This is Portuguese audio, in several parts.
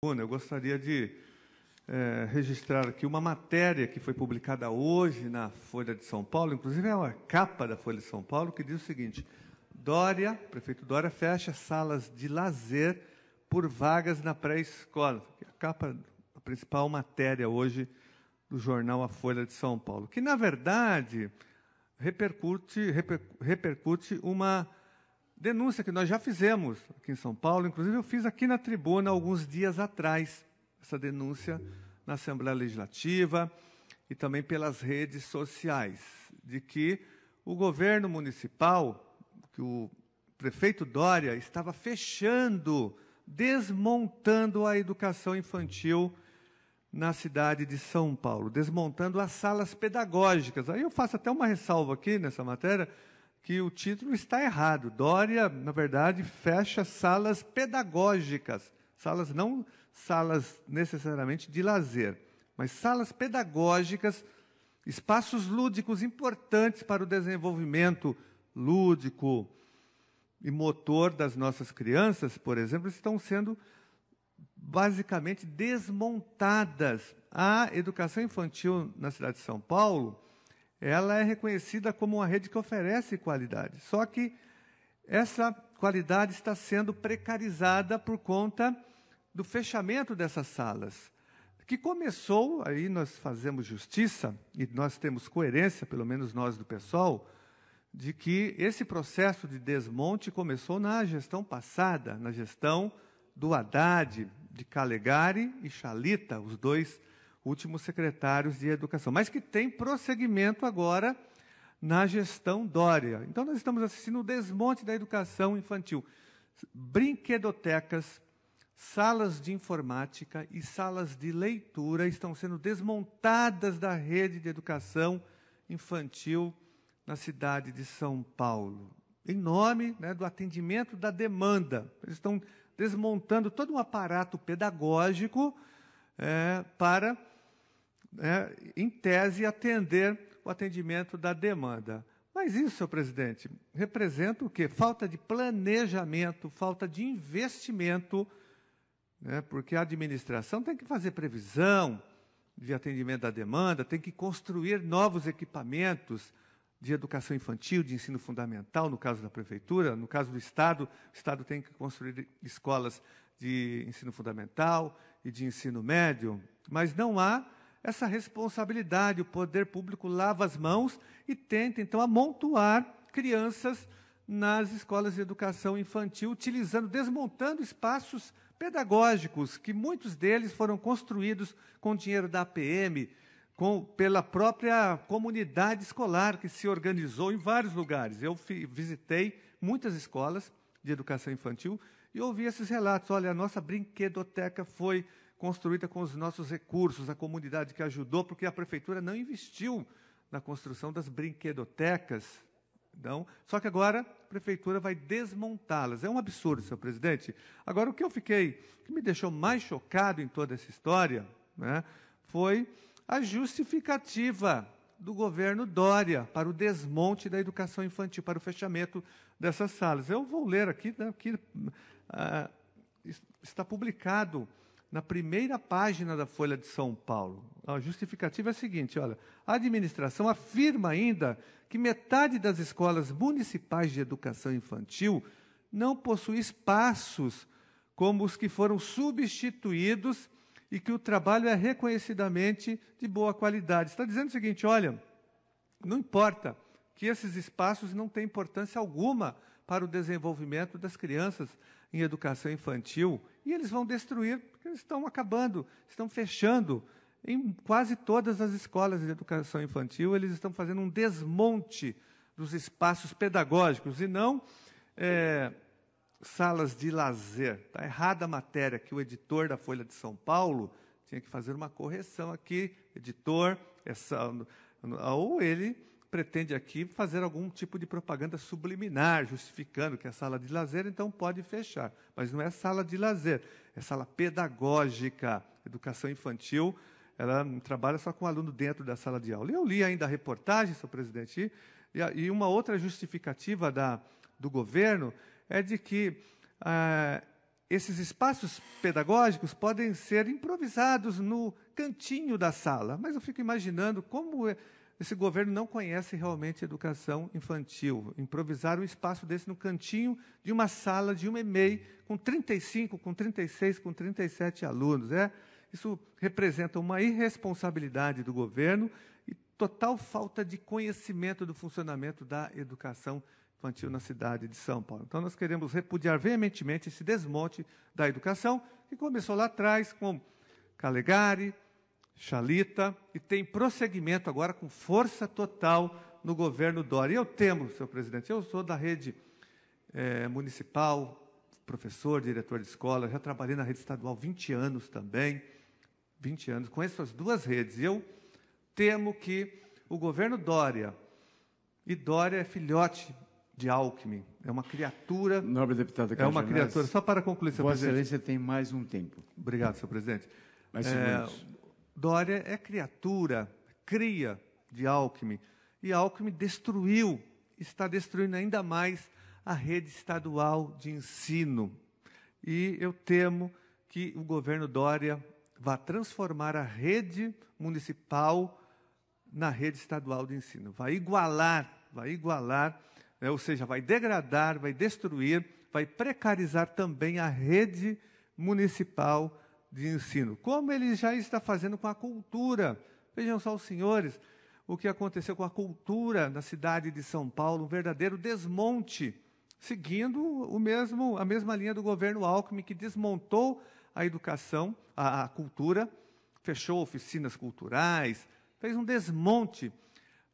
Eu gostaria de é, registrar aqui uma matéria que foi publicada hoje na Folha de São Paulo, inclusive é uma capa da Folha de São Paulo, que diz o seguinte: Dória, prefeito Dória, fecha salas de lazer por vagas na pré-escola. É a capa, a principal matéria hoje do jornal A Folha de São Paulo, que na verdade repercute, reper, repercute uma denúncia que nós já fizemos aqui em São Paulo, inclusive eu fiz aqui na tribuna alguns dias atrás essa denúncia na Assembleia Legislativa e também pelas redes sociais, de que o governo municipal, que o prefeito Dória estava fechando, desmontando a educação infantil na cidade de São Paulo, desmontando as salas pedagógicas. Aí eu faço até uma ressalva aqui nessa matéria, que o título está errado. Dória, na verdade, fecha salas pedagógicas, salas não salas necessariamente de lazer, mas salas pedagógicas, espaços lúdicos importantes para o desenvolvimento lúdico e motor das nossas crianças, por exemplo, estão sendo basicamente desmontadas. A educação infantil na cidade de São Paulo, ela é reconhecida como uma rede que oferece qualidade. Só que essa qualidade está sendo precarizada por conta do fechamento dessas salas, que começou, aí nós fazemos justiça e nós temos coerência, pelo menos nós do pessoal, de que esse processo de desmonte começou na gestão passada, na gestão do Haddad, de Calegari e Chalita, os dois últimos secretários de Educação, mas que tem prosseguimento agora na gestão Dória. Então, nós estamos assistindo o desmonte da educação infantil. Brinquedotecas, salas de informática e salas de leitura estão sendo desmontadas da rede de educação infantil na cidade de São Paulo, em nome né, do atendimento da demanda. Eles estão desmontando todo um aparato pedagógico é, para né, em tese, atender o atendimento da demanda. Mas isso, senhor presidente, representa o quê? Falta de planejamento, falta de investimento, né, porque a administração tem que fazer previsão de atendimento da demanda, tem que construir novos equipamentos de educação infantil, de ensino fundamental, no caso da prefeitura, no caso do Estado, o Estado tem que construir escolas de ensino fundamental e de ensino médio, mas não há essa responsabilidade. O poder público lava as mãos e tenta, então, amontoar crianças nas escolas de educação infantil, utilizando, desmontando espaços pedagógicos, que muitos deles foram construídos com dinheiro da APM, com, pela própria comunidade escolar que se organizou em vários lugares. Eu fi, visitei muitas escolas de educação infantil e ouvi esses relatos. Olha, a nossa brinquedoteca foi construída com os nossos recursos, a comunidade que ajudou, porque a prefeitura não investiu na construção das brinquedotecas. Então, só que agora a prefeitura vai desmontá-las. É um absurdo, senhor presidente. Agora, o que eu fiquei, o que me deixou mais chocado em toda essa história, né, foi a justificativa do governo Dória para o desmonte da educação infantil, para o fechamento dessas salas. Eu vou ler aqui, né, que, ah, está publicado na primeira página da Folha de São Paulo. A justificativa é a seguinte: olha, a administração afirma ainda que metade das escolas municipais de educação infantil não possui espaços como os que foram substituídos e que o trabalho é reconhecidamente de boa qualidade. Está dizendo o seguinte: olha, não importa que esses espaços não têm importância alguma para o desenvolvimento das crianças, em educação infantil e eles vão destruir, porque eles estão acabando, estão fechando. Em quase todas as escolas de educação infantil, eles estão fazendo um desmonte dos espaços pedagógicos e não é, salas de lazer. Está errada a matéria que o editor da Folha de São Paulo tinha que fazer uma correção aqui, editor, essa, ou ele pretende aqui fazer algum tipo de propaganda subliminar, justificando que a é sala de lazer, então pode fechar. Mas não é sala de lazer, é sala pedagógica. Educação infantil, ela trabalha só com o aluno dentro da sala de aula. Eu li ainda a reportagem, senhor presidente, e uma outra justificativa da, do governo é de que ah, esses espaços pedagógicos podem ser improvisados no cantinho da sala. Mas eu fico imaginando como. É, esse governo não conhece realmente educação infantil. Improvisar um espaço desse no cantinho de uma sala de uma e com 35, com 36, com 37 alunos. É, isso representa uma irresponsabilidade do governo e total falta de conhecimento do funcionamento da educação infantil na cidade de São Paulo. Então, nós queremos repudiar veementemente esse desmonte da educação, que começou lá atrás com Calegari, Chalita e tem prosseguimento agora com força total no governo Dória. Eu temo, senhor presidente, eu sou da rede é, municipal, professor, diretor de escola, já trabalhei na rede estadual 20 anos também, 20 anos, conheço as duas redes. E eu temo que o governo Dória, e Dória é filhote de Alckmin. É uma criatura. Nobre deputado Cajamais, É uma criatura. Só para concluir, senhor Vossa presidente. Vossa Excelência tem mais um tempo. Obrigado, senhor presidente. Mais é, Dória é criatura, cria de Alckmin. E Alckmin destruiu, está destruindo ainda mais a rede estadual de ensino. E eu temo que o governo Dória vá transformar a rede municipal na rede estadual de ensino. Vai igualar, vai igualar, né, ou seja, vai degradar, vai destruir, vai precarizar também a rede municipal de ensino, como ele já está fazendo com a cultura. Vejam só os senhores, o que aconteceu com a cultura na cidade de São Paulo, um verdadeiro desmonte, seguindo o mesmo a mesma linha do governo Alckmin que desmontou a educação, a, a cultura, fechou oficinas culturais, fez um desmonte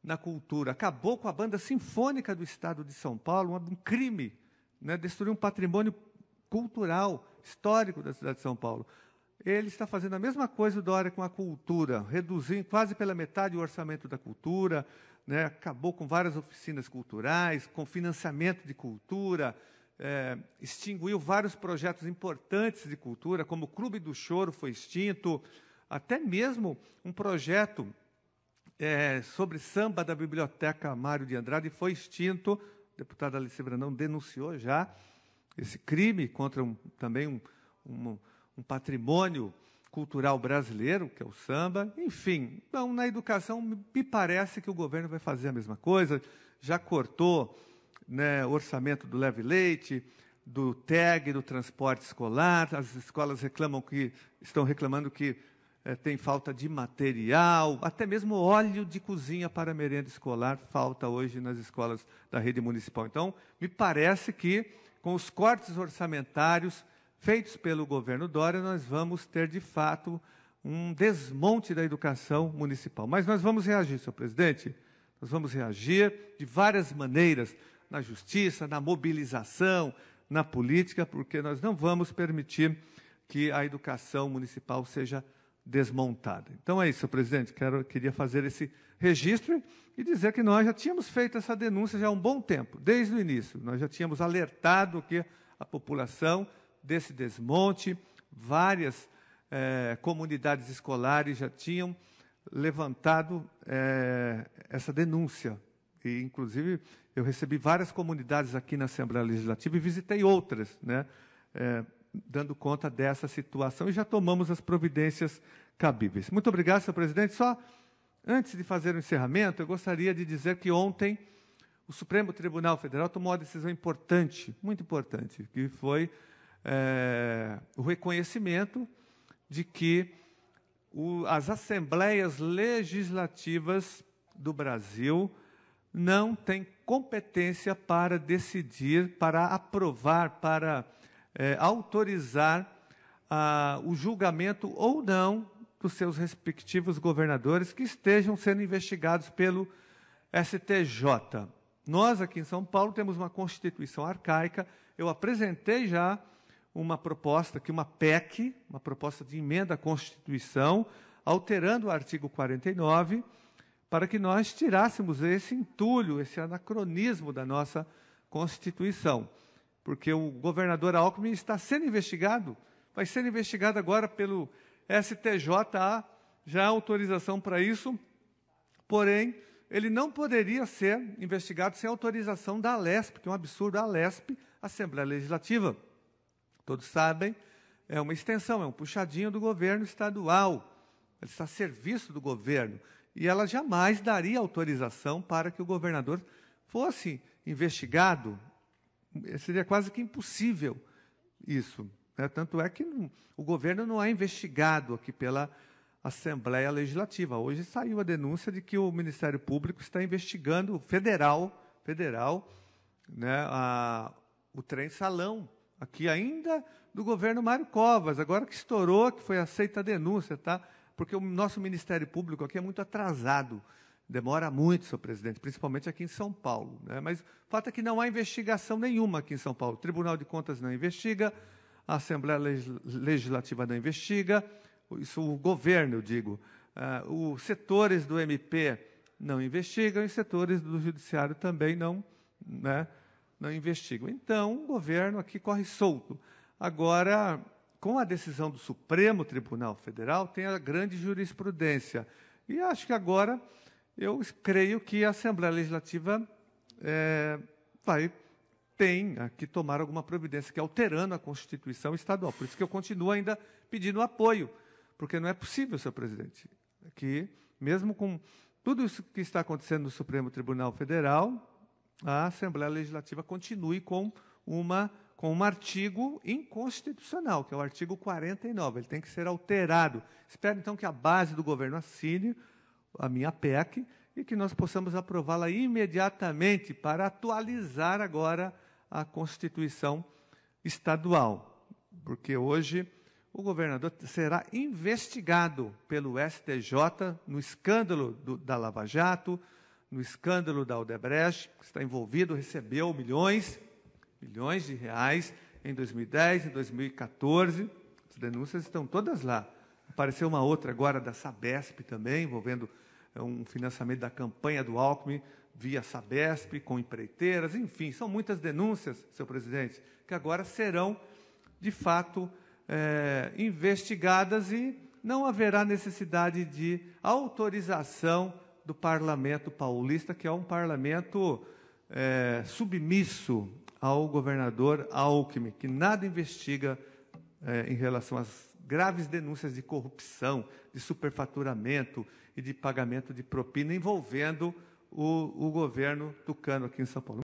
na cultura, acabou com a banda sinfônica do Estado de São Paulo, um crime, né? destruiu um patrimônio cultural, histórico da cidade de São Paulo. Ele está fazendo a mesma coisa, o Dória, com a cultura, reduzindo quase pela metade o orçamento da cultura, né? acabou com várias oficinas culturais, com financiamento de cultura, é, extinguiu vários projetos importantes de cultura, como o Clube do Choro foi extinto, até mesmo um projeto é, sobre samba da Biblioteca Mário de Andrade foi extinto. A deputada Alice Brandão denunciou já esse crime contra um, também um, um um patrimônio cultural brasileiro, que é o samba. Enfim, então, na educação, me parece que o governo vai fazer a mesma coisa. Já cortou né, o orçamento do Leve Leite, do TEG, do transporte escolar. As escolas reclamam que estão reclamando que é, tem falta de material, até mesmo óleo de cozinha para merenda escolar falta hoje nas escolas da rede municipal. Então, me parece que com os cortes orçamentários feitos pelo governo Dória, nós vamos ter de fato um desmonte da educação municipal. Mas nós vamos reagir, senhor presidente. Nós vamos reagir de várias maneiras na justiça, na mobilização, na política, porque nós não vamos permitir que a educação municipal seja desmontada. Então é isso, senhor presidente. Quero, queria fazer esse registro e dizer que nós já tínhamos feito essa denúncia já há um bom tempo, desde o início. Nós já tínhamos alertado que a população desse desmonte. Várias eh, comunidades escolares já tinham levantado eh, essa denúncia. E, inclusive, eu recebi várias comunidades aqui na Assembleia Legislativa e visitei outras, né, eh, dando conta dessa situação e já tomamos as providências cabíveis. Muito obrigado, senhor presidente. Só antes de fazer o encerramento, eu gostaria de dizer que ontem o Supremo Tribunal Federal tomou uma decisão importante, muito importante, que foi é, o reconhecimento de que o, as assembleias legislativas do Brasil não têm competência para decidir, para aprovar, para é, autorizar a, o julgamento ou não dos seus respectivos governadores que estejam sendo investigados pelo STJ. Nós, aqui em São Paulo, temos uma Constituição arcaica. Eu apresentei já uma proposta que uma PEC, uma proposta de emenda à Constituição, alterando o artigo 49, para que nós tirássemos esse entulho, esse anacronismo da nossa Constituição. Porque o governador Alckmin está sendo investigado, vai ser investigado agora pelo STJ, há já autorização para isso, porém, ele não poderia ser investigado sem autorização da Alesp, que é um absurdo, a Alesp, Assembleia Legislativa todos sabem, é uma extensão, é um puxadinho do governo estadual. Ela está a serviço do governo. E ela jamais daria autorização para que o governador fosse investigado. Eh, seria quase que impossível isso. Né? Tanto é que o governo não é investigado aqui pela Assembleia Legislativa. Hoje saiu a denúncia de que o Ministério Público está investigando federal, federal, né, a, o trem salão aqui ainda do governo Mário Covas, agora que estourou, que foi aceita a denúncia, tá? Porque o nosso Ministério Público aqui é muito atrasado. Demora muito, senhor presidente, principalmente aqui em São Paulo. Né? Mas o fato é que não há investigação nenhuma aqui em São Paulo. O Tribunal de Contas não investiga, a Assembleia Legislativa não investiga, isso o governo, eu digo. Uh, os setores do MP não investigam e setores do Judiciário também não. Né? não investigam. Então, o governo aqui corre solto. Agora, com a decisão do Supremo Tribunal Federal, tem a grande jurisprudência. E acho que agora, eu creio que a Assembleia Legislativa é, vai tem que tomar alguma providência, que é alterando a Constituição estadual. Por isso que eu continuo ainda pedindo apoio, porque não é possível, senhor presidente, que, mesmo com tudo isso que está acontecendo no Supremo Tribunal Federal, a Assembleia Legislativa continue com uma com um artigo inconstitucional, que é o artigo 49. Ele tem que ser alterado. Espero, então, que a base do governo assine a minha PEC e que nós possamos aprová-la imediatamente para atualizar agora a Constituição Estadual. Porque hoje o governador será investigado pelo STJ no escândalo do, da Lava Jato, no escândalo da Aldebrecht, que está envolvido, recebeu milhões, milhões de reais em 2010, e 2014. As denúncias estão todas lá. Apareceu uma outra agora da Sabesp também, envolvendo eh, um financiamento da campanha do Alckmin via Sabesp, com empreiteiras, enfim, são muitas denúncias, seu presidente, que agora serão, de fato, é, investigadas e não haverá necessidade de autorização do parlamento paulista, que é um parlamento é, submisso ao governador Alckmin, que nada investiga é, em relação às graves denúncias de corrupção, de superfaturamento e de pagamento de propina envolvendo o, o governo tucano aqui em São Paulo.